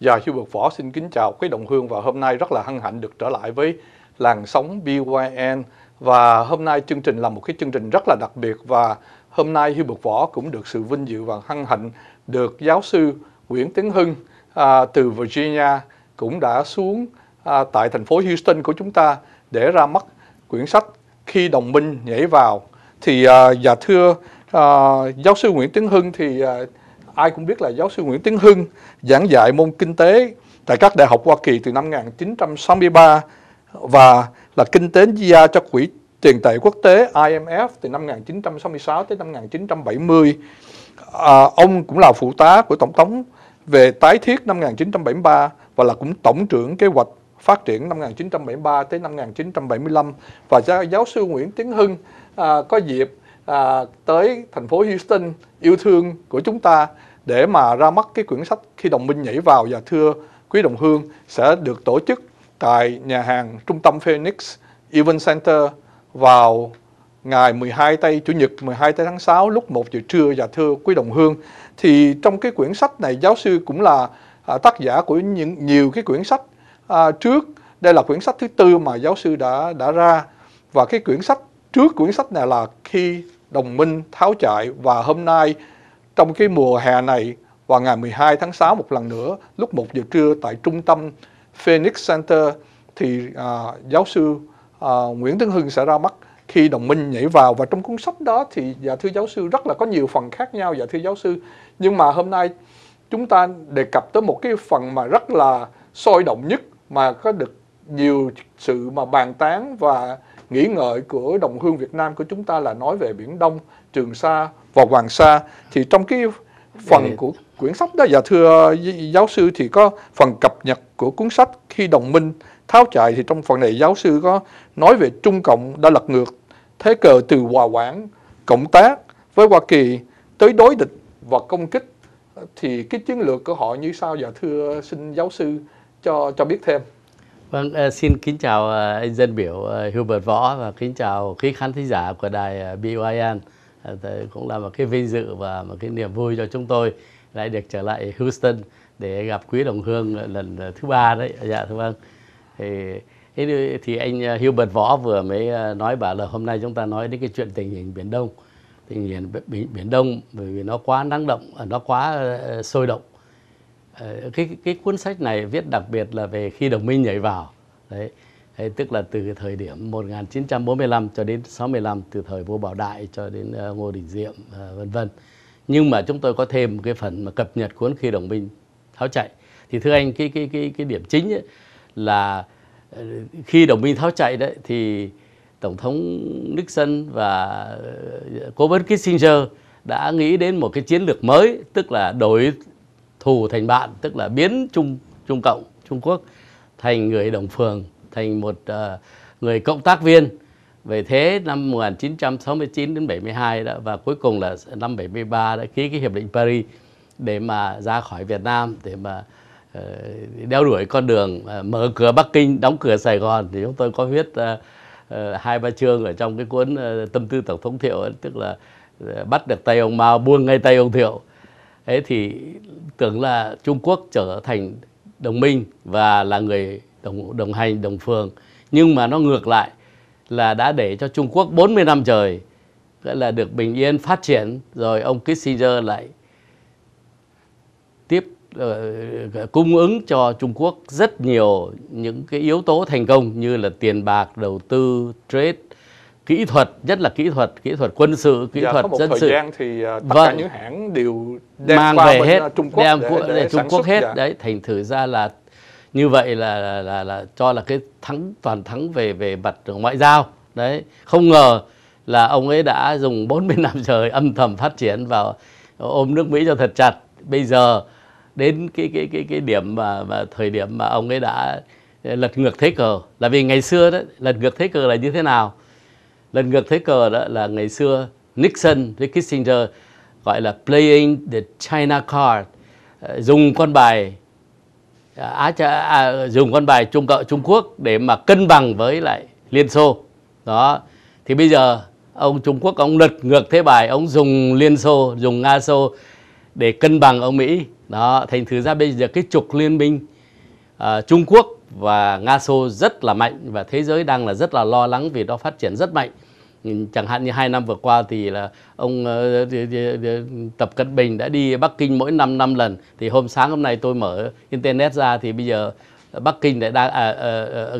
và Bực Phỏ xin kính chào quý đồng hương và hôm nay rất là hân hạnh được trở lại với làng sóng BYN và hôm nay chương trình là một cái chương trình rất là đặc biệt và hôm nay Bực Phỏ cũng được sự vinh dự và hân hạnh được giáo sư Nguyễn Tiến Hưng à, từ Virginia cũng đã xuống à, tại thành phố Houston của chúng ta để ra mắt quyển sách khi đồng minh nhảy vào thì à, và dạ thưa à, giáo sư Nguyễn Tiến Hưng thì à, ai cũng biết là giáo sư Nguyễn Tiến Hưng giảng dạy môn kinh tế tại các đại học Hoa Kỳ từ năm 1963 và là kinh tế gia cho quỹ tiền tệ quốc tế IMF từ năm 1966 tới năm 1970. À, ông cũng là phụ tá của Tổng thống về tái thiết năm 1973 và là cũng tổng trưởng kế hoạch phát triển năm 1973 tới năm 1975 và giáo sư Nguyễn Tiến Hưng à, có dịp à, tới thành phố Houston yêu thương của chúng ta để mà ra mắt cái quyển sách khi đồng minh nhảy vào và thưa quý đồng hương sẽ được tổ chức tại nhà hàng trung tâm Phoenix Event Center vào ngày 12 tây chủ nhật 12 tây tháng 6 lúc 1 giờ trưa và thưa quý đồng hương thì trong cái quyển sách này giáo sư cũng là à, tác giả của những nhiều cái quyển sách à, trước đây là quyển sách thứ tư mà giáo sư đã đã ra và cái quyển sách trước quyển sách này là khi đồng minh tháo chạy và hôm nay trong cái mùa hè này vào ngày 12 tháng 6 một lần nữa lúc 1 giờ trưa tại trung tâm Phoenix Center thì à, giáo sư à, Nguyễn Tấn Hưng sẽ ra mắt khi đồng minh nhảy vào và trong cuốn sách đó thì dạ thưa giáo sư rất là có nhiều phần khác nhau dạ thưa giáo sư nhưng mà hôm nay chúng ta đề cập tới một cái phần mà rất là sôi động nhất mà có được nhiều sự mà bàn tán và nghĩ ngợi của đồng hương Việt Nam của chúng ta là nói về Biển Đông, Trường Sa và Hoàng Sa thì trong cái phần của quyển sách đó dạ thưa giáo sư thì có phần cập nhật của cuốn sách khi đồng minh tháo chạy thì trong phần này giáo sư có nói về Trung Cộng đã lật ngược thế cờ từ hòa quản cộng tác với Hoa Kỳ tới đối địch và công kích thì cái chiến lược của họ như sao dạ thưa xin giáo sư cho cho biết thêm Vâng, ờ, xin kính chào ờ, anh dân biểu ờ, Hubert Võ và kính chào quý khán thính giả của đài BOIN. Ờ, cũng là một cái vinh dự và một cái niềm vui cho chúng tôi lại được trở lại Houston để gặp quý đồng hương lần ờ, thứ ba đấy dạ thưa vâng thì thì anh ờ, Hubert Võ vừa mới nói bảo là hôm nay chúng ta nói đến cái chuyện tình hình biển Đông tình hình biển, Đông bởi vì nó quá năng động nó quá sôi động cái cái cuốn sách này viết đặc biệt là về khi đồng minh nhảy vào đấy Thế tức là từ thời điểm 1945 cho đến 65 từ thời vua Bảo Đại cho đến uh, Ngô Đình Diệm uh, vân vân. Nhưng mà chúng tôi có thêm một cái phần mà cập nhật cuốn khi đồng minh tháo chạy. Thì thưa anh cái cái cái cái điểm chính ấy là ờ, khi đồng minh tháo chạy đấy thì tổng thống Nixon và cố vấn Kissinger đã nghĩ đến một cái chiến lược mới tức là đổi thù thành bạn tức là biến Trung Trung Cộng Trung Quốc thành người đồng phường thành một uh, người cộng tác viên về thế năm 1969 đến 72 đó và cuối cùng là năm 73 đã ký cái hiệp định Paris để mà ra khỏi Việt Nam để mà uh, đeo đuổi con đường uh, mở cửa Bắc Kinh đóng cửa Sài Gòn thì chúng tôi có viết uh, uh, hai ba chương ở trong cái cuốn uh, Tâm tư tổng thống Thiệu tức là uh, bắt được tay ông Mao buông ngay tay ông Thiệu ấy thì tưởng là Trung Quốc trở thành đồng minh và là người đồng đồng hành đồng phương nhưng mà nó ngược lại là đã để cho Trung Quốc 40 năm trời gọi là được bình yên phát triển rồi ông Kissinger lại tiếp uh, cung ứng cho Trung Quốc rất nhiều những cái yếu tố thành công như là tiền bạc, đầu tư, trade, kỹ thuật, nhất là kỹ thuật, kỹ thuật quân sự, kỹ dạ, thuật có một dân thời sự. gian thì uh, tất vâng. cả những hãng đều đem mang qua về hết, ờ, Trung Quốc đem để, để, để Trung Quốc xuất, hết dạ. đấy, thành thử ra là như vậy là là, là là cho là cái thắng toàn thắng về về mặt ngoại giao đấy không ngờ là ông ấy đã dùng 40 năm trời âm thầm phát triển vào ôm nước Mỹ cho thật chặt bây giờ đến cái cái cái cái điểm mà, mà thời điểm mà ông ấy đã lật ngược thế cờ là vì ngày xưa đó lật ngược thế cờ là như thế nào lật ngược thế cờ đó là ngày xưa Nixon với Kissinger gọi là playing the China card ờ, dùng con bài Ờ, Á à, dùng quân bài Trung Cộng Trung Quốc để mà cân bằng với lại Liên Xô đó thì bây giờ ông Trung Quốc ông lật ngược thế bài ông dùng Liên Xô dùng Nga Xô để cân bằng ông Mỹ đó thành thử ra bây giờ cái trục liên minh uh, Trung Quốc và Nga Xô rất là mạnh và thế giới đang là rất là lo lắng vì nó phát triển rất mạnh chẳng hạn như hai năm vừa qua thì là ông ờ, Tập Cận Bình đã đi Bắc Kinh mỗi năm năm lần thì hôm sáng hôm nay tôi mở internet ra thì bây giờ Bắc Kinh lại đang à,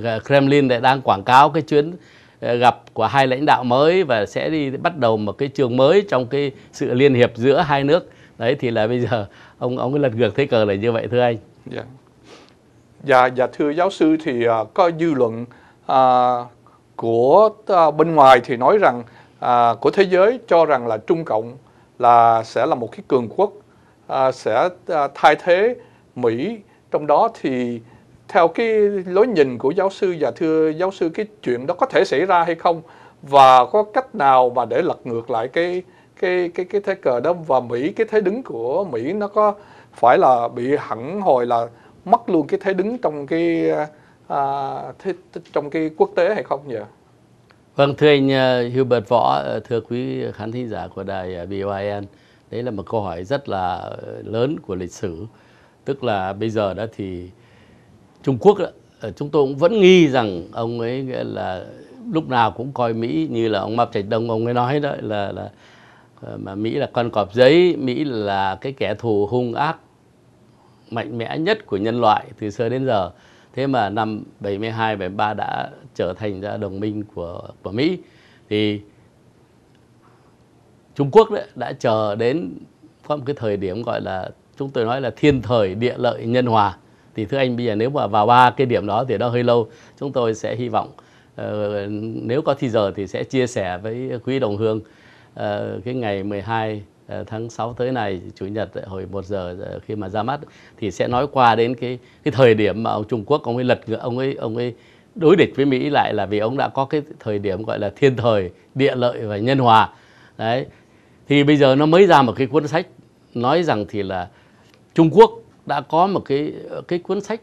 à, Kremlin lại đang quảng cáo cái chuyến gặp của hai lãnh đạo mới và sẽ đi bắt đầu một cái trường mới trong cái sự liên hiệp giữa hai nước đấy thì là bây giờ ông ông cứ lật ngược thế cờ là như vậy thưa anh. Dạ. Dạ, dạ thưa giáo sư thì uh, có dư luận uh, của ờ, bên ngoài thì nói rằng à, của thế giới cho rằng là Trung Cộng là sẽ là một cái cường quốc à, sẽ à, thay thế Mỹ trong đó thì theo cái lối nhìn của giáo sư và thưa giáo sư cái chuyện đó có thể xảy ra hay không và có cách nào mà để lật ngược lại cái cái cái cái thế cờ đó và Mỹ cái thế đứng của Mỹ nó có phải là bị hẳn hồi là mất luôn cái thế đứng trong cái à, thế, trong cái quốc tế hay không nhỉ? Vâng, thưa anh uh, Hubert Võ, à, thưa quý khán thính giả của đài à, BOIN, đấy là một câu hỏi rất là lớn của lịch sử. Tức là bây giờ đó thì Trung Quốc đó, chúng tôi cũng vẫn nghi rằng ông ấy nghĩa là lúc nào cũng coi Mỹ như là ông Mập Trạch Đông ông ấy nói đó là là mà Mỹ là con cọp giấy, Mỹ là cái kẻ thù hung ác mạnh mẽ nhất của nhân loại từ xưa đến giờ thế mà năm 72 73 đã trở thành ra đồng minh của của Mỹ thì Trung Quốc đấy, đã chờ đến có một cái thời điểm gọi là chúng tôi nói là thiên thời địa lợi nhân hòa thì thưa anh bây giờ nếu mà vào ba cái điểm đó thì nó hơi lâu chúng tôi sẽ hy vọng uh, nếu có thì giờ thì sẽ chia sẻ với quý đồng hương uh, cái ngày 12 Ờ, tháng 6 tới này chủ nhật ờ, hồi 1 giờ ờ, khi mà ra mắt thì sẽ nói qua đến cái cái thời điểm mà ông Trung Quốc ông ấy lật ông ấy ông ấy đối địch với Mỹ lại là vì ông đã có cái thời điểm gọi là thiên thời địa lợi và nhân hòa đấy thì bây giờ nó mới ra một cái cuốn sách nói rằng thì là Trung Quốc đã có một cái cái cuốn sách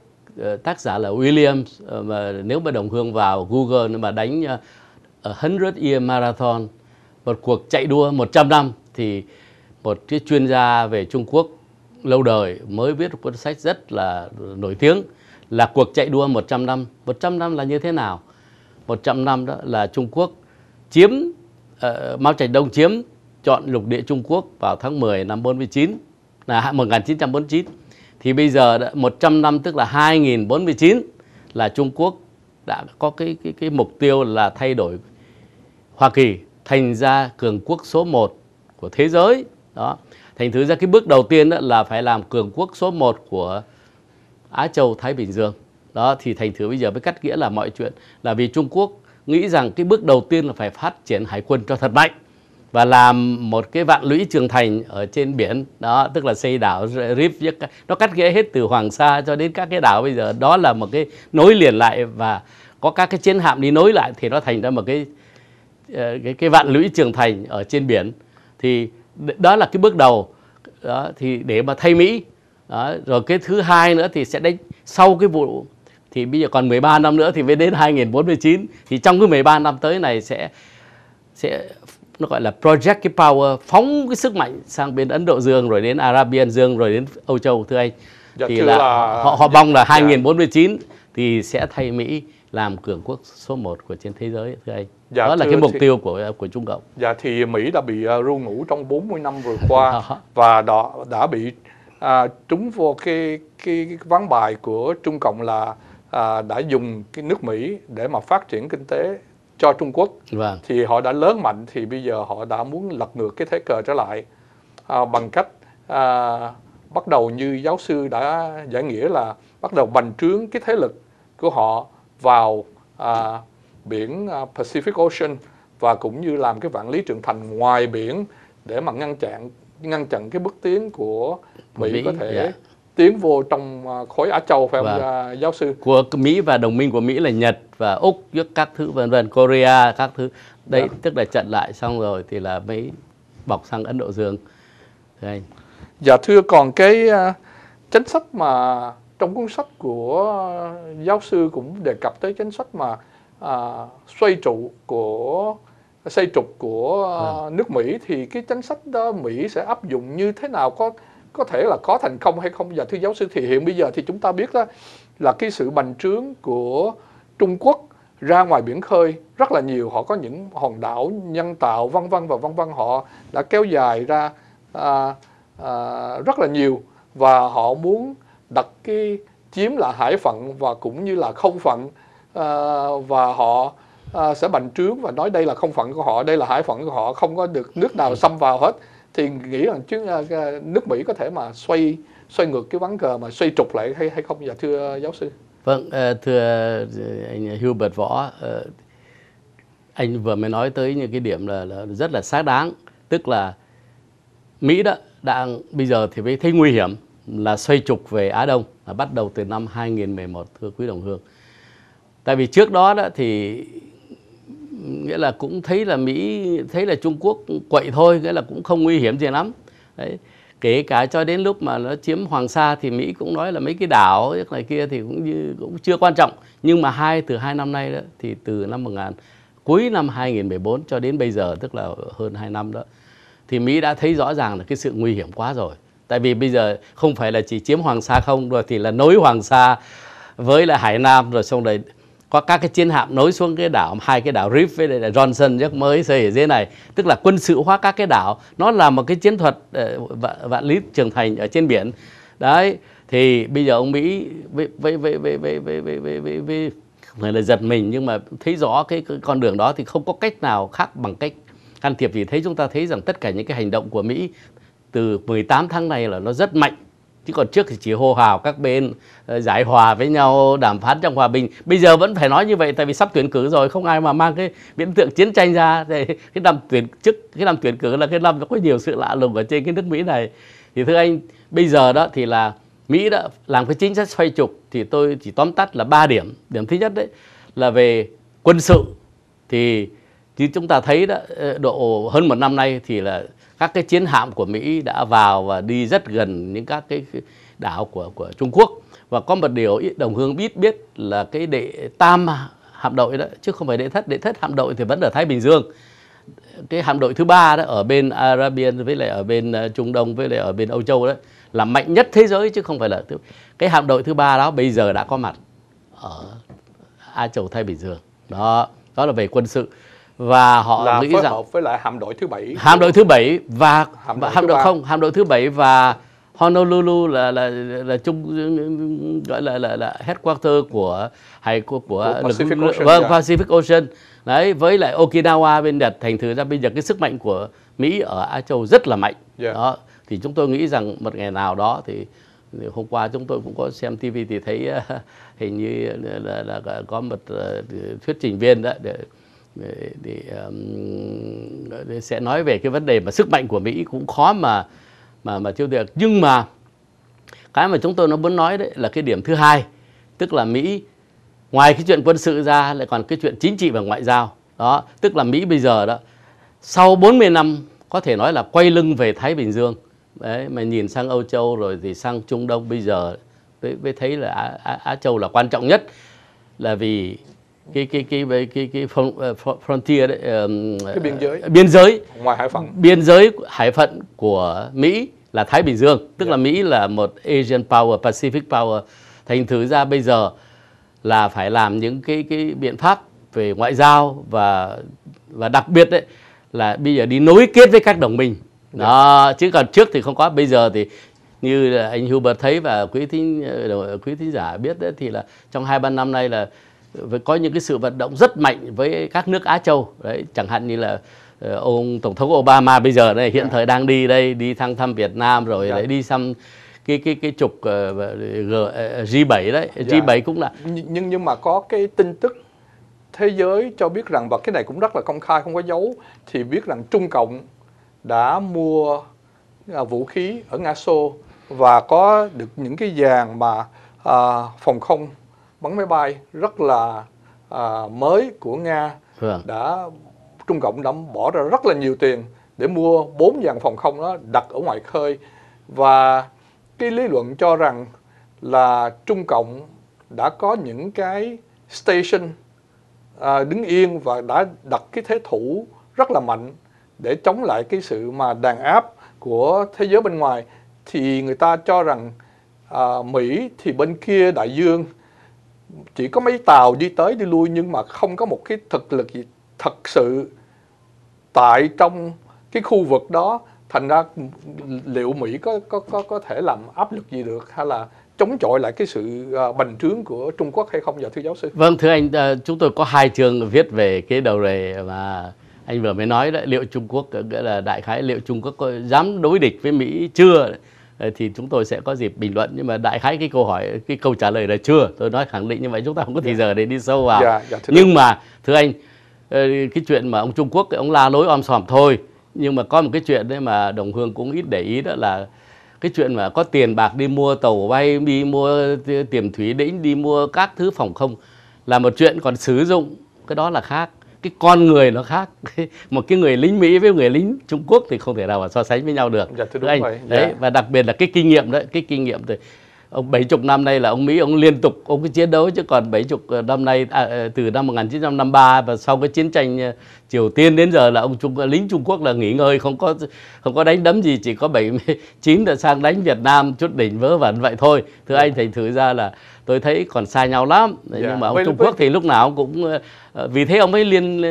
tác giả là Williams mà nếu mà đồng hương vào Google mà đánh 100 year marathon một cuộc chạy đua 100 năm thì một cái chuyên gia về Trung Quốc lâu đời mới viết một cuốn sách rất là nổi tiếng là cuộc chạy đua 100 năm. 100 năm là như thế nào? 100 năm đó là Trung Quốc chiếm uh, Mao Trạch Đông chiếm chọn lục địa Trung Quốc vào tháng 10 năm 49 là 1949. Thì bây giờ 100 năm tức là 2049 là Trung Quốc đã có cái cái cái mục tiêu là thay đổi Hoa Kỳ thành ra cường quốc số 1 của thế giới đó thành thứ ra cái bước đầu tiên đó là phải làm cường quốc số 1 của Á Châu Thái Bình Dương đó thì thành thứ bây giờ mới cắt nghĩa là mọi chuyện là vì Trung Quốc nghĩ rằng cái bước đầu tiên là phải phát triển hải quân cho thật mạnh và làm một cái vạn lũy trường thành ở trên biển đó tức là xây đảo Rif nó cắt nghĩa hết từ Hoàng Sa cho đến các cái đảo bây giờ đó là một cái nối liền lại và có các cái chiến hạm đi nối lại thì nó thành ra một cái ờ, cái cái vạn lũy trường thành ở trên biển thì đó là cái bước đầu đó, thì để mà thay Mỹ đó, rồi cái thứ hai nữa thì sẽ đến sau cái vụ thì bây giờ còn 13 năm nữa thì mới đến 2049 thì trong cái 13 năm tới này sẽ sẽ nó gọi là project cái power phóng cái sức mạnh sang bên Ấn Độ Dương rồi đến Arabian Dương rồi đến Âu Châu thưa anh dạ, thì là, là họ họ mong là 2049 dạ. thì sẽ thay Mỹ làm cường quốc số 1 của trên thế giới thưa anh. Dạ, đó là cái mục thì, tiêu của của Trung Cộng. Dạ thì Mỹ đã bị uh, ru ngủ trong 40 năm vừa qua và đó đã bị à, trúng vô cái cái ván bài của Trung Cộng là à, đã dùng cái nước Mỹ để mà phát triển kinh tế cho Trung Quốc. Vâng. Thì họ đã lớn mạnh thì bây giờ họ đã muốn lật ngược cái thế cờ trở lại à, bằng cách à, bắt đầu như giáo sư đã giải nghĩa là bắt đầu bành trướng cái thế lực của họ vào à, biển à, Pacific Ocean và cũng như làm cái vạn lý trường thành ngoài biển để mà ngăn chặn ngăn chặn cái bước tiến của Mỹ, Mỹ có thể yeah. Dạ. tiến vô trong à, khối Á Châu phải không vâng. à, giáo sư? Của Mỹ và đồng minh của Mỹ là Nhật và Úc với các thứ vân vân, Korea các thứ. đây yeah. Dạ. tức là trận lại xong rồi thì là mới bọc sang Ấn Độ Dương. Thưa anh. Dạ thưa còn cái chính sách mà trong cuốn sách của ờ, giáo sư cũng đề cập tới chính sách mà à, xoay trụ của xây trục của à. nước Mỹ thì cái chính sách đó Mỹ sẽ áp dụng như thế nào có có thể là có thành công hay không và thưa giáo sư thì hiện bây giờ thì chúng ta biết đó là cái sự bành trướng của Trung Quốc ra ngoài biển khơi rất là nhiều họ có những hòn đảo nhân tạo vân vân và vân vân họ đã kéo dài ra à, à, rất là nhiều và họ muốn đặt cái chiếm là hải phận và cũng như là không phận à, và họ à, sẽ bành trướng và nói đây là không phận của họ đây là hải phận của họ không có được nước nào xâm vào hết thì nghĩ rằng chứ ờ, nước Mỹ có thể mà xoay xoay ngược cái ván cờ mà xoay trục lại hay hay không dạ thưa giáo sư vâng thưa anh Hubert võ anh vừa mới nói tới những cái điểm là, là rất là xác đáng tức là Mỹ đó đang bây giờ thì mới thấy nguy hiểm là xoay trục về Á Đông là bắt đầu từ năm 2011 thưa quý đồng hương. Tại vì trước đó đó thì nghĩa là cũng thấy là Mỹ thấy là Trung Quốc quậy thôi, nghĩa là cũng không nguy hiểm gì lắm. Đấy. Kể cả cho đến lúc mà nó chiếm Hoàng Sa thì Mỹ cũng nói là mấy cái đảo này kia thì cũng như, cũng chưa quan trọng. Nhưng mà hai từ hai năm nay đó thì từ năm 1000 cuối năm 2014 cho đến bây giờ tức là hơn 2 năm đó thì Mỹ đã thấy rõ ràng là cái sự nguy hiểm quá rồi tại vì bây giờ không phải là chỉ chiếm hoàng sa không rồi thì là nối hoàng sa với lại hải nam rồi xong rồi có các cái chiến hạm nối xuống cái đảo hai cái đảo Reef với lại Johnson rất mới xây ở dưới này tức là quân sự hóa các cái đảo nó là một cái chiến thuật vạn lý trường thành ở trên biển đấy thì bây giờ ông Mỹ với với với với với với với với với người là giật mình nhưng mà thấy rõ cái, cái con đường đó thì không có cách nào khác bằng cách can thiệp gì thấy chúng ta thấy rằng tất cả những cái hành động của Mỹ từ 18 tháng này là nó rất mạnh chứ còn trước thì chỉ hô hào các bên ờ, giải hòa với nhau đàm phán trong hòa bình bây giờ vẫn phải nói như vậy tại vì sắp tuyển cử rồi không ai mà mang cái viễn tượng chiến tranh ra thì cái năm tuyển chức cái năm tuyển cử là cái năm nó có nhiều sự lạ lùng ở trên cái nước mỹ này thì thưa anh bây giờ đó thì là mỹ đã làm cái chính sách xoay trục thì tôi chỉ tóm tắt là ba điểm điểm thứ nhất đấy là về quân sự thì như chúng ta thấy đó ờ, độ hơn một năm nay thì là các cái chiến hạm của Mỹ đã vào và đi rất gần những các cái đảo của của Trung Quốc và có một điều đồng hương biết biết là cái đệ tam hạm đội đó chứ không phải đệ thất đệ thất hạm đội thì vẫn ở Thái Bình Dương cái hạm đội thứ ba đó ở bên Arabian với lại ở bên ờ, Trung Đông với lại ở bên Âu Châu đó là mạnh nhất thế giới chứ không phải là cái hạm đội thứ ba đó bây giờ đã có mặt ở A Châu Thái Bình Dương đó đó là về quân sự và họ là nghĩ phối rằng hợp với lại hạm đội thứ bảy hạm đội thứ bảy và hạm đội, hạm đội không hạm đội thứ bảy và Honolulu là là là trung gọi là là là headquarter của hay của của, của Pacific, lực, Ocean, vâng, dạ. Pacific Ocean đấy với lại Okinawa bên Nhật thành thử ra bây giờ cái sức mạnh của Mỹ ở Á Châu rất là mạnh yeah. Dạ. đó thì chúng tôi nghĩ rằng một ngày nào đó thì hôm qua chúng tôi cũng có xem TV thì thấy hình như là, là, là có một ờ, thuyết trình viên đó để thì um, sẽ nói về cái vấn đề mà sức mạnh của Mỹ cũng khó mà mà mà tiêu được nhưng mà cái mà chúng tôi nó muốn nói đấy là cái điểm thứ hai tức là Mỹ ngoài cái chuyện quân sự ra lại còn cái chuyện chính trị và ngoại giao đó tức là Mỹ bây giờ đó sau 40 năm có thể nói là quay lưng về Thái Bình Dương đấy mà nhìn sang Âu Châu rồi thì sang Trung Đông bây giờ mới thấy là Á, Á, Á Châu là quan trọng nhất là vì cái cái cái cái cái, cái ờ, frontier đấy, cái biên giới ờ, biên giới ngoài hải phận biên giới hải phận của Mỹ là Thái Bình Dương tức yeah. là dạ. Mỹ là một Asian power Pacific power thành thử ra bây giờ là phải làm những cái cái biện pháp về ngoại giao và và đặc biệt đấy là bây giờ đi nối kết với các đồng minh dạ. đó chứ còn trước thì không có bây giờ thì như là anh Hubert thấy và quý thính ờ, quý thính giả biết đấy thì là trong hai ba năm nay là có những cái sự vận động rất mạnh với các nước Á Châu đấy chẳng hạn như là ờ, ông tổng thống Obama bây giờ đây hiện yeah. Dạ. thời đang đi đây đi thăng thăm Việt Nam rồi yeah. Dạ. đấy đi thăm cái cái cái trục ờ, G, ờ, G7 đấy dạ. G7 cũng là nhưng nhưng mà có cái tin tức thế giới cho biết rằng và cái này cũng rất là công khai không có dấu thì biết rằng Trung Cộng đã mua à, vũ khí ở Nga Xô và có được những cái dàn mà uh, phòng không bắn máy bay rất là à, mới của Nga vâng. đã Trung Cộng đã bỏ ra rất là nhiều tiền để mua bốn dàn phòng không đó đặt ở ngoài khơi và cái lý luận cho rằng là Trung Cộng đã có những cái station à, đứng yên và đã đặt cái thế thủ rất là mạnh để chống lại cái sự mà đàn áp của thế giới bên ngoài thì người ta cho rằng à, Mỹ thì bên kia đại dương chỉ có mấy tàu đi tới đi lui nhưng mà không có một cái thực lực gì thật sự tại trong cái khu vực đó thành ra liệu Mỹ có có có có thể làm áp lực gì được hay là chống chọi lại cái sự à, bành trướng của Trung Quốc hay không dạ thưa giáo sư? Vâng thưa anh à, chúng tôi có hai trường viết về cái đầu đề mà anh vừa mới nói đấy liệu Trung Quốc à, nghĩa là đại khái liệu Trung Quốc có dám đối địch với Mỹ chưa? Ờ, thì chúng tôi sẽ có dịp bình luận nhưng mà đại khái cái câu hỏi cái câu trả lời là chưa tôi nói khẳng định như vậy chúng ta không có thì dạ. giờ để đi sâu vào dạ, dạ, nhưng mà thưa anh ờ, cái chuyện mà ông Trung Quốc ông la lối om sòm thôi nhưng mà có một cái chuyện đấy mà đồng hương cũng ít để ý đó là cái chuyện mà có tiền bạc đi mua tàu bay đi mua tiềm thủy đĩnh đi mua các thứ phòng không là một chuyện còn sử dụng cái đó là khác cái con người nó khác một cái người lính mỹ với người lính trung quốc thì không thể nào mà so sánh với nhau được dạ, thưa đúng anh vậy. đấy dạ. và đặc biệt là cái kinh nghiệm đấy cái kinh nghiệm đấy ông 70 năm nay là ông Mỹ ông liên tục ông cứ chiến đấu chứ còn 70 ờ, năm nay à, ờ, từ năm 1953 và sau cái chiến tranh ờ, Triều Tiên đến giờ là ông Trung lính Trung Quốc là nghỉ ngơi không có không có đánh đấm gì chỉ có 79 là sang đánh Việt Nam chút đỉnh vớ vẩn vậy thôi. Thưa anh thành thử ra là tôi thấy còn xa nhau lắm yeah. nhưng dạ. mà ông Trung Quốc thì lúc nào cũng vì thế ông ấy liên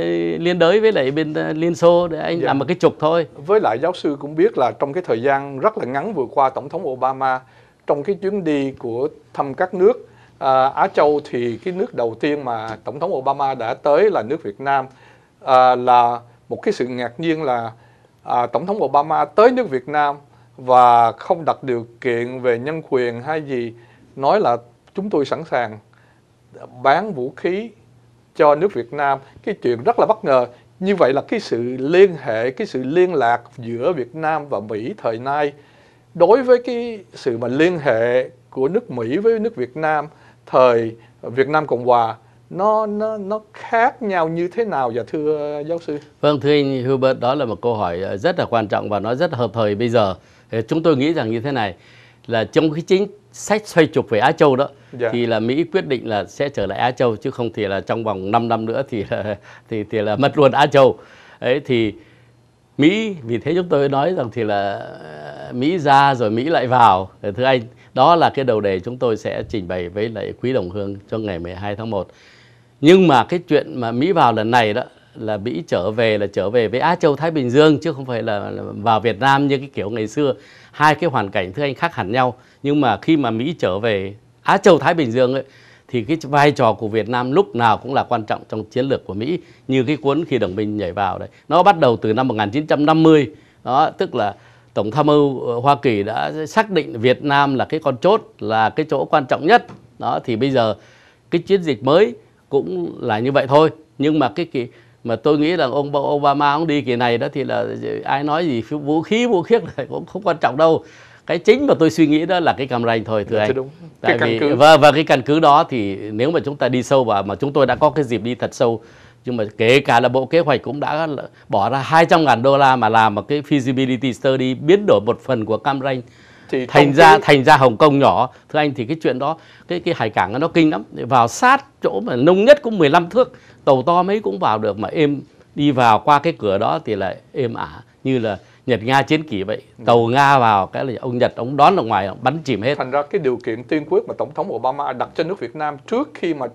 liên đới với lại bên Liên Xô để anh yeah. Dạ. làm một cái trục thôi. Với lại giáo sư cũng biết là trong cái thời gian rất là ngắn vừa qua tổng thống Obama trong cái chuyến đi của thăm các nước à, Á Châu thì cái nước đầu tiên mà Tổng thống Obama đã tới là nước Việt Nam à, là một cái sự ngạc nhiên là à, Tổng thống Obama tới nước Việt Nam và không đặt điều kiện về nhân quyền hay gì nói là chúng tôi sẵn sàng bán vũ khí cho nước Việt Nam cái chuyện rất là bất ngờ như vậy là cái sự liên hệ cái sự liên lạc giữa Việt Nam và Mỹ thời nay đối với cái sự mà liên hệ của nước Mỹ với nước Việt Nam thời Việt Nam Cộng Hòa nó nó nó khác nhau như thế nào và dạ, thưa giáo sư? Vâng thưa anh Hubert đó là một câu hỏi ờ, rất là quan trọng và nó rất hợp thời bây giờ. Chúng tôi nghĩ rằng như thế này là trong cái chính sách xoay trục về Á Châu đó yeah. Dạ. thì là Mỹ quyết định là sẽ trở lại Á Châu chứ không thì là trong vòng 5 năm nữa thì thì thì là mất luôn Á Châu. Ấy thì Mỹ vì thế chúng tôi nói rằng thì là ờ, Mỹ ra rồi Mỹ lại vào ờ, thưa anh đó là cái đầu đề chúng tôi sẽ trình bày với lại quý đồng hương cho ngày 12 tháng 1 nhưng mà cái chuyện mà Mỹ vào lần này đó là Mỹ trở về là trở về với Á Châu Thái Bình Dương chứ không phải là vào Việt Nam như cái kiểu ngày xưa hai cái hoàn cảnh thưa anh khác hẳn nhau nhưng mà khi mà Mỹ trở về Á Châu Thái Bình Dương ấy thì cái vai trò của Việt Nam lúc nào cũng là quan trọng trong chiến lược của Mỹ như cái cuốn khi đồng minh nhảy vào đấy nó bắt đầu từ năm 1950 đó tức là tổng tham mưu ờ, Hoa Kỳ đã xác định Việt Nam là cái con chốt là cái chỗ quan trọng nhất đó thì bây giờ cái chiến dịch mới cũng là như vậy thôi nhưng mà cái kỳ mà tôi nghĩ là ông Obama ông đi kỳ này đó thì là ờ, ai nói gì vũ khí vũ khiếc này cũng không quan trọng đâu cái chính mà tôi suy nghĩ đó là cái cam ranh thôi thưa Chứ dạ, anh đúng. tại cái căn vì cứ. và vâng, và vâng, cái căn cứ đó thì nếu mà chúng ta đi sâu vào mà chúng tôi đã có cái dịp đi thật sâu nhưng mà kể cả là bộ kế hoạch cũng đã bỏ ra 200 ngàn đô la mà làm một cái feasibility study biến đổi một phần của cam ranh thì thành ra cái... thành ra Hồng Kông nhỏ thưa anh thì cái chuyện đó cái cái hải cảng nó kinh lắm vào sát chỗ mà nông nhất cũng 15 thước tàu to mấy cũng vào được mà êm đi vào qua cái cửa đó thì lại êm ả như là Nhật Nga chiến kỷ vậy tàu Nga vào cái là ông Nhật ông đón ở ngoài ông bắn chìm hết thành ra cái điều kiện tiên quyết mà tổng thống Obama đặt cho nước Việt Nam trước khi mà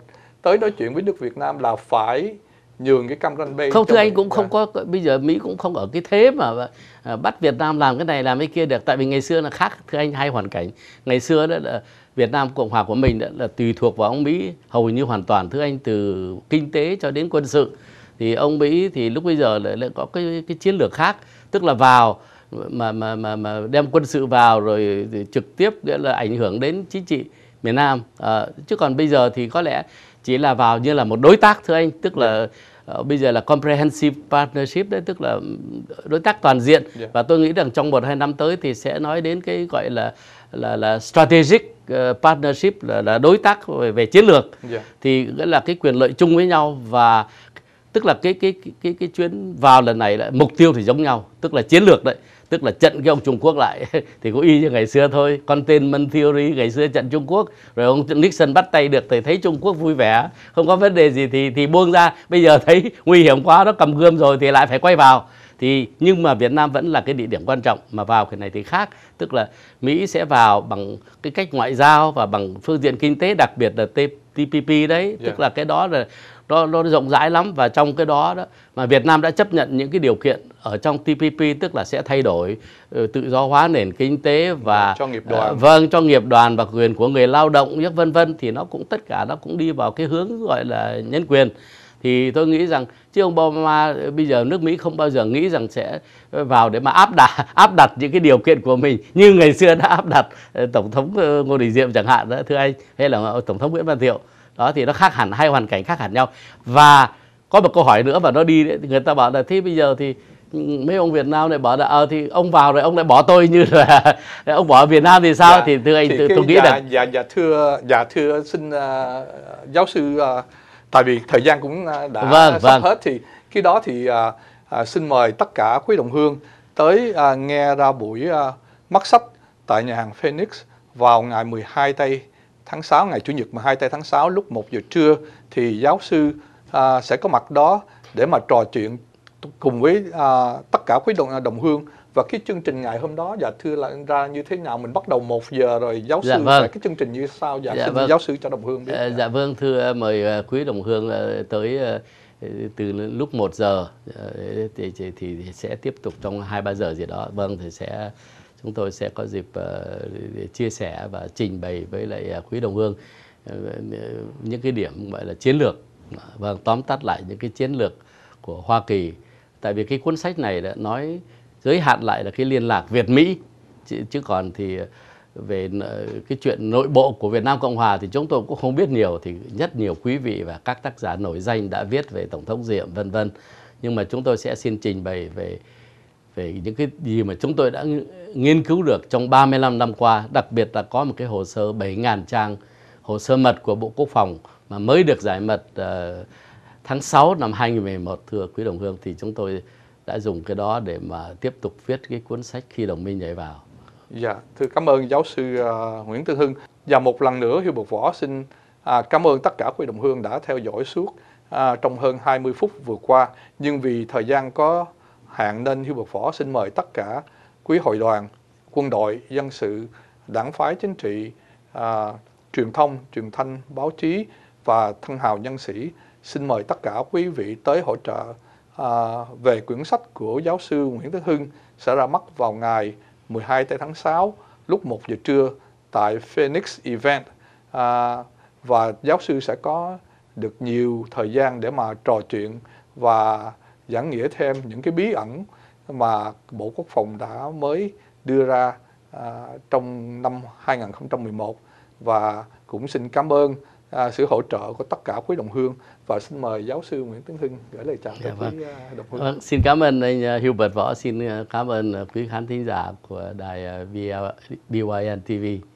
tới nói chuyện với nước Việt Nam là phải nhường cái cam ranh bay không thưa anh cũng không dạ. có bây giờ Mỹ cũng không ở cái thế mà à, bắt Việt Nam làm cái này làm cái kia được tại vì ngày xưa là khác thưa anh hai hoàn cảnh ngày xưa đó là Việt Nam Cộng hòa của mình đó là tùy thuộc vào ông Mỹ hầu như hoàn toàn thưa anh từ kinh tế cho đến quân sự thì ông Mỹ thì lúc bây giờ lại, lại có cái cái chiến lược khác tức là vào mà mà mà, mà đem quân sự vào rồi trực tiếp nghĩa là ảnh hưởng đến chính trị miền Nam à, chứ còn bây giờ thì có lẽ chỉ là vào như là một đối tác thôi anh tức là uh, bây giờ là comprehensive partnership đấy tức là đối tác toàn diện yeah. Dạ. và tôi nghĩ rằng trong một hai năm tới thì sẽ nói đến cái gọi là là là strategic ờ, partnership là, là đối tác về, về chiến lược yeah. Dạ. thì nghĩa là cái quyền lợi chung với nhau và tức là cái cái cái cái, chuyến vào lần này là mục tiêu thì giống nhau tức là chiến lược đấy tức là trận cái ông Trung Quốc lại thì cũng y như ngày xưa thôi con tên containment theory ngày xưa trận Trung Quốc rồi ông Nixon bắt tay được thì thấy Trung Quốc vui vẻ không có vấn đề gì thì thì buông ra bây giờ thấy nguy hiểm quá nó cầm gươm rồi thì lại phải quay vào thì nhưng mà Việt Nam vẫn là cái địa điểm quan trọng mà vào cái này thì khác tức là Mỹ sẽ vào bằng cái cách ngoại giao và bằng phương diện kinh tế đặc biệt là TPP đấy yeah. tức là cái đó là nó, nó rộng rãi lắm và trong cái đó đó mà Việt Nam đã chấp nhận những cái điều kiện ở trong TPP tức là sẽ thay đổi ừ, tự do hóa nền kinh tế và vâng, cho nghiệp đoàn. Uh, vâng cho nghiệp đoàn và quyền của người lao động nhất vân vân thì nó cũng tất cả nó cũng đi vào cái hướng gọi là nhân quyền thì tôi nghĩ rằng chứ ông Obama ờ, bây giờ nước Mỹ không bao giờ nghĩ rằng sẽ ờ, vào để mà áp đặt áp đặt những cái điều kiện của mình như ngày xưa đã áp đặt tổng thống Ngô Đình Diệm chẳng hạn đó thưa anh hay là tổng thống Nguyễn Văn Thiệu đó thì nó khác hẳn hai hoàn cảnh khác hẳn nhau và có một câu hỏi nữa và nó đi đấy, người ta bảo là thế bây giờ thì mấy ông Việt Nam này bảo là à, thì ông vào rồi ông lại bỏ tôi như là ông bỏ Việt Nam thì sao dạ, thì thưa anh thì tôi nghĩ dạ, là dạ dạ thưa dạ thưa xin uh, giáo sư uh, tại vì thời gian cũng đã vâng, sắp vâng. hết thì cái đó thì uh, uh, xin mời tất cả quý đồng hương tới uh, nghe ra buổi uh, mắt sách tại nhà hàng Phoenix vào ngày 12 tây tháng 6, ngày Chủ nhật mà tây tháng 6 lúc 1 giờ trưa thì giáo sư à, sẽ có mặt đó để mà trò chuyện cùng với à, tất cả quý đồng, à, đồng hương và cái chương trình ngày hôm đó dạ thưa là ra như thế nào mình bắt đầu 1 giờ rồi giáo dạ sư vâng. cái chương trình như sao dạ, dạ xin vâng. giáo sư cho đồng hương biết dạ, ờ, dạ vâng thưa à, mời à, quý đồng hương tới từ lúc 1 giờ thì, thì, thì sẽ tiếp tục trong 2 3 giờ gì đó vâng thì sẽ chúng tôi sẽ có dịp ờ, chia sẻ và trình bày với lại ờ, quý đồng hương ờ, những cái điểm gọi là chiến lược vâng tóm tắt lại những cái chiến lược của Hoa Kỳ tại vì cái cuốn sách này đã nói giới hạn lại là cái liên lạc Việt Mỹ chứ, chứ còn thì về cái chuyện nội bộ của Việt Nam Cộng Hòa thì chúng tôi cũng không biết nhiều thì rất nhiều quý vị và các tác giả nổi danh đã viết về tổng thống Diệm vân vân nhưng mà chúng tôi sẽ xin trình bày về về những cái gì mà chúng tôi đã nghiên cứu được trong 35 năm qua, đặc biệt là có một cái hồ sơ 7.000 trang, hồ sơ mật của Bộ Quốc phòng mà mới được giải mật uh, tháng 6 năm 2011 thưa quý đồng hương thì chúng tôi đã dùng cái đó để mà tiếp tục viết cái cuốn sách khi đồng minh nhảy vào. Dạ, thưa cảm ơn giáo sư uh, Nguyễn Tư Hưng và một lần nữa Hiệu Bột Võ xin à, cảm ơn tất cả quý đồng hương đã theo dõi suốt à, trong hơn 20 phút vừa qua nhưng vì thời gian có hạn nên Hiệu Bột Võ xin mời tất cả quý hội đoàn, quân đội, dân sự, đảng phái chính trị, à, truyền thông, truyền thanh, báo chí và thân hào nhân sĩ xin mời tất cả quý vị tới hỗ trợ à, về quyển sách của giáo sư Nguyễn Thế Hưng sẽ ra mắt vào ngày 12 tháng 6 lúc 1 giờ trưa tại Phoenix Event à, và giáo sư sẽ có được nhiều thời gian để mà trò chuyện và giảng nghĩa thêm những cái bí ẩn mà Bộ Quốc phòng đã mới đưa ra à, trong năm 2011 và cũng xin cảm ơn à, sự hỗ trợ của tất cả quý đồng hương và xin mời giáo sư Nguyễn Tấn Hưng gửi lời chào dạ, tới vâng. quý à, đồng hương. Vâng, xin cảm ơn anh à, Hubert Võ, xin à, cảm ơn quý khán thính giả của đài BYN TV.